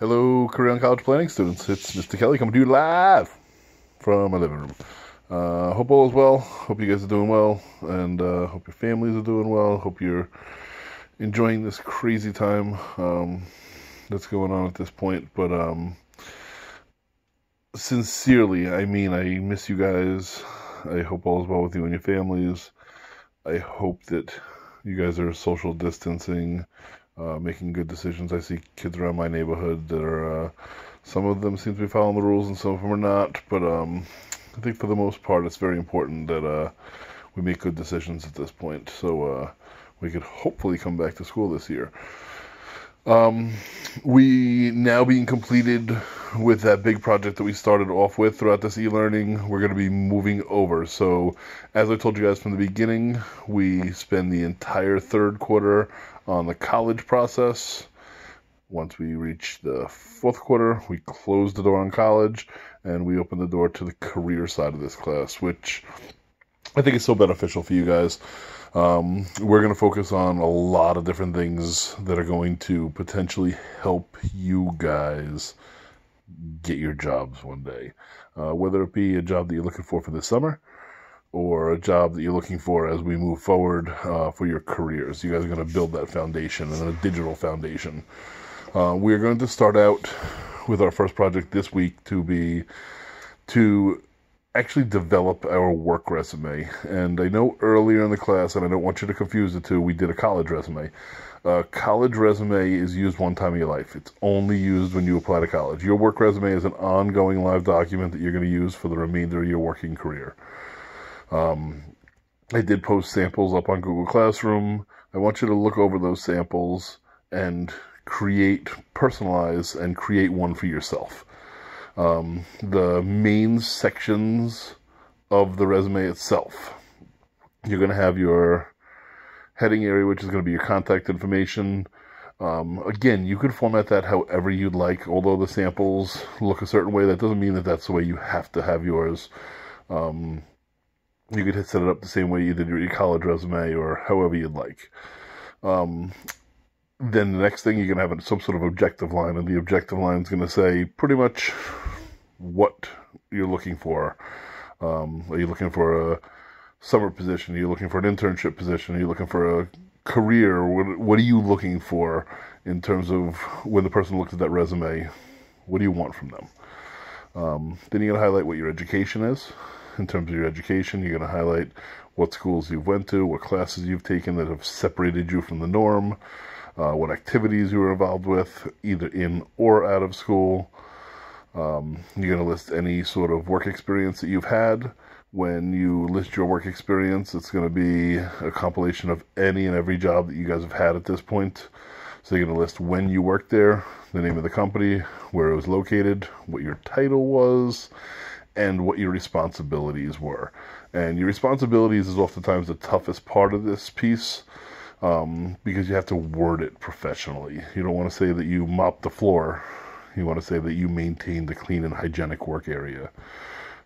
Hello, career and college planning students. It's Mr. Kelly coming to you live from my living room. Uh, hope all is well. Hope you guys are doing well, and uh, hope your families are doing well. Hope you're enjoying this crazy time um, that's going on at this point. But um, sincerely, I mean, I miss you guys. I hope all is well with you and your families. I hope that you guys are social distancing uh, making good decisions. I see kids around my neighborhood that are, uh, some of them seem to be following the rules and some of them are not. But um, I think for the most part, it's very important that uh, we make good decisions at this point. So uh, we could hopefully come back to school this year. Um, we now being completed with that big project that we started off with throughout this e-learning, we're going to be moving over. So, as I told you guys from the beginning, we spend the entire third quarter on the college process. Once we reached the fourth quarter, we closed the door on college and we opened the door to the career side of this class, which I think is so beneficial for you guys. Um, we're going to focus on a lot of different things that are going to potentially help you guys get your jobs one day. Uh, whether it be a job that you're looking for for this summer, or a job that you're looking for as we move forward uh, for your careers. You guys are going to build that foundation and a digital foundation. Uh, we're going to start out with our first project this week to be to actually develop our work resume. And I know earlier in the class, and I don't want you to confuse the two, we did a college resume. A college resume is used one time in your life. It's only used when you apply to college. Your work resume is an ongoing live document that you're going to use for the remainder of your working career. Um, I did post samples up on Google Classroom. I want you to look over those samples and create, personalize, and create one for yourself. Um, the main sections of the resume itself. You're going to have your heading area, which is going to be your contact information. Um, again, you could format that however you'd like, although the samples look a certain way. That doesn't mean that that's the way you have to have yours. Um, you could set it up the same way you did your college resume or however you'd like. Um, then the next thing you're going to have some sort of objective line, and the objective line is going to say pretty much what you're looking for. Um, are you looking for a summer position? Are you looking for an internship position? Are you looking for a career? What, what are you looking for in terms of when the person looks at that resume? What do you want from them? Um, then you're going to highlight what your education is in terms of your education. You're going to highlight what schools you've went to, what classes you've taken that have separated you from the norm, uh, what activities you were involved with, either in or out of school. Um, you're going to list any sort of work experience that you've had. When you list your work experience, it's going to be a compilation of any and every job that you guys have had at this point. So you're going to list when you worked there, the name of the company, where it was located, what your title was, and what your responsibilities were. And your responsibilities is oftentimes the toughest part of this piece um, because you have to word it professionally. You don't want to say that you mopped the floor. You want to say that you maintained the clean and hygienic work area.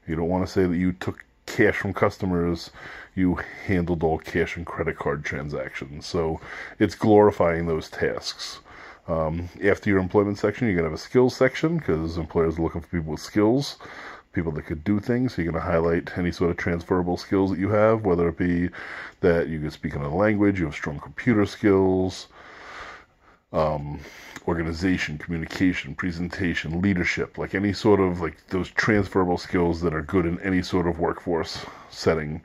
You don't want to say that you took cash from customers, you handled all cash and credit card transactions. So it's glorifying those tasks. Um, after your employment section, you're going to have a skills section because employers are looking for people with skills people that could do things. So you're going to highlight any sort of transferable skills that you have, whether it be that you can speak another language, you have strong computer skills, um, organization, communication, presentation, leadership, like any sort of like those transferable skills that are good in any sort of workforce setting.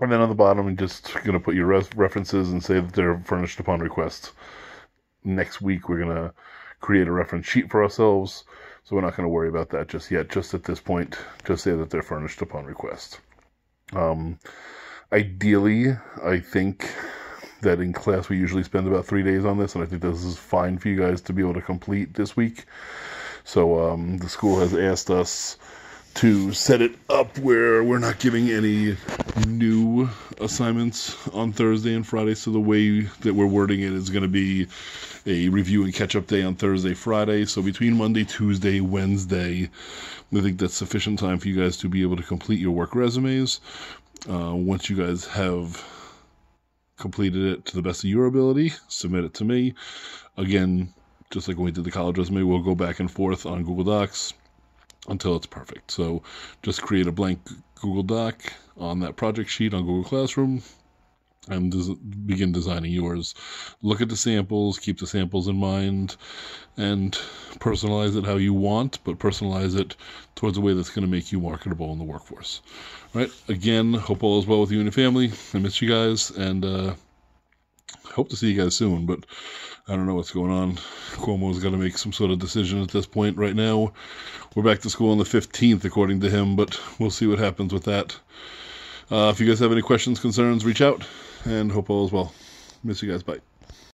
And then on the bottom, you're just going to put your res- references and say that they're furnished upon request. Next week, we're going to create a reference sheet for ourselves so we're not going to worry about that just yet. Just at this point, just say that they're furnished upon request. Um, ideally, I think that in class we usually spend about three days on this, and I think this is fine for you guys to be able to complete this week. So um, the school has asked us to set it up where we're not giving any new assignments on Thursday and Friday. So the way that we're wording it is going to be a review and catch up day on Thursday, Friday. So between Monday, Tuesday, Wednesday, I think that's sufficient time for you guys to be able to complete your work resumes. Uh, once you guys have completed it to the best of your ability, submit it to me. Again, just like when we did the college resume, we'll go back and forth on Google Docs until it's perfect. So just create a blank Google Doc on that project sheet on Google Classroom and des- begin designing yours. Look at the samples, keep the samples in mind, and personalize it how you want, but personalize it towards a way that's going to make you marketable in the workforce. All right? Again, hope all is well with you and your family. I miss you guys, and uh, hope to see you guys soon, but I don't know what's going on. Cuomo's got to make some sort of decision at this point. Right now, we're back to school on the 15th, according to him, but we'll see what happens with that. Uh, if you guys have any questions, concerns, reach out, and hope all is well. Miss you guys. Bye.